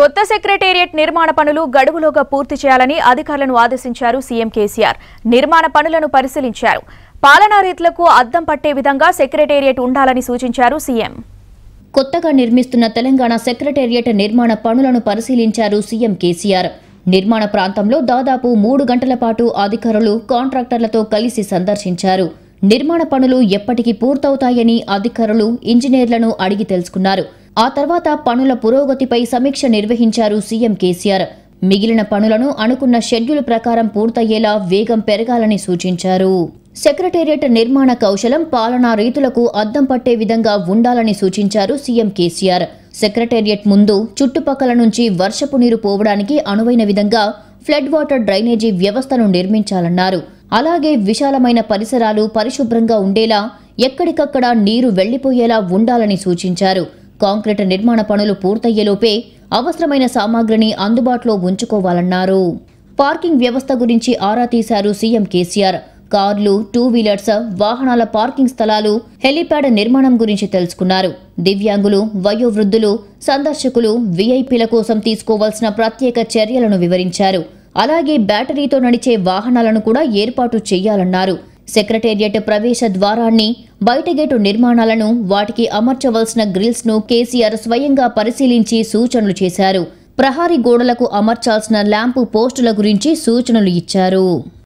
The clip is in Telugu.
కొత్త సెక్రటేరియట్ నిర్మాణ పనులు గడువులోగా పూర్తి చేయాలని అధికారులను ఆదేశించారు సీఎం కేసీఆర్ నిర్మాణ పనులను పరిశీలించారు పాలనా రీతులకు అద్దం పట్టే విధంగా సెక్రటేరియట్ ఉండాలని సూచించారు సీఎం కొత్తగా నిర్మిస్తున్న తెలంగాణ సెక్రటేరియట్ నిర్మాణ పనులను పరిశీలించారు సీఎం కేసీఆర్ నిర్మాణ ప్రాంతంలో దాదాపు మూడు గంటల పాటు అధికారులు కాంట్రాక్టర్లతో కలిసి సందర్శించారు నిర్మాణ పనులు ఎప్పటికీ పూర్తవుతాయని అధికారులు ఇంజనీర్లను అడిగి తెలుసుకున్నారు ఆ తర్వాత పనుల పురోగతిపై సమీక్ష నిర్వహించారు సీఎం కేసీఆర్ మిగిలిన పనులను అనుకున్న షెడ్యూల్ ప్రకారం పూర్తయ్యేలా వేగం పెరగాలని సూచించారు సెక్రటేరియట్ నిర్మాణ కౌశలం పాలనా రీతులకు అద్దం పట్టే విధంగా ఉండాలని సూచించారు సీఎం కేసీఆర్ సెక్రటేరియట్ ముందు చుట్టుపక్కల నుంచి వర్షపు నీరు పోవడానికి అనువైన విధంగా ఫ్లడ్ వాటర్ డ్రైనేజీ వ్యవస్థను నిర్మించాలన్నారు అలాగే విశాలమైన పరిసరాలు పరిశుభ్రంగా ఉండేలా ఎక్కడికక్కడ నీరు వెళ్లిపోయేలా ఉండాలని సూచించారు కాంక్రీట్ నిర్మాణ పనులు పూర్తయ్యేలోపే అవసరమైన సామాగ్రిని అందుబాటులో ఉంచుకోవాలన్నారు పార్కింగ్ వ్యవస్థ గురించి ఆరా తీశారు సీఎం కేసీఆర్ కార్లు టూ వీలర్స్ వాహనాల పార్కింగ్ స్థలాలు హెలీప్యాడ్ నిర్మాణం గురించి తెలుసుకున్నారు దివ్యాంగులు వయోవృద్ధులు సందర్శకులు విఐపీల కోసం తీసుకోవాల్సిన ప్రత్యేక చర్యలను వివరించారు అలాగే బ్యాటరీతో నడిచే వాహనాలను కూడా ఏర్పాటు చేయాలన్నారు సెక్రటేరియట్ ప్రవేశ ద్వారాన్ని బయట గేటు నిర్మాణాలను వాటికి అమర్చవలసిన గ్రిల్స్ను కేసీఆర్ స్వయంగా పరిశీలించి సూచనలు చేశారు ప్రహారీ గోడలకు అమర్చాల్సిన ల్యాంపు పోస్టుల గురించి సూచనలు ఇచ్చారు